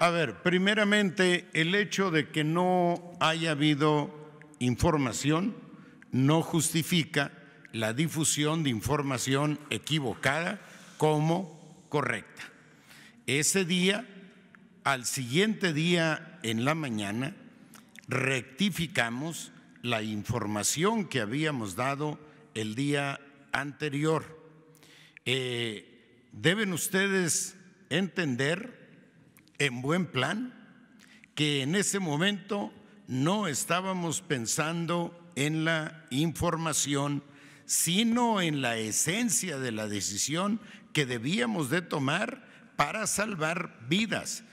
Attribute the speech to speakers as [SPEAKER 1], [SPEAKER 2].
[SPEAKER 1] A ver, primeramente, el hecho de que no haya habido información no justifica la difusión de información equivocada como correcta. Ese día, al siguiente día en la mañana, rectificamos la información que habíamos dado el día anterior. Eh, deben ustedes entender en buen plan que en ese momento no estábamos pensando en la información, sino en la esencia de la decisión que debíamos de tomar para salvar vidas,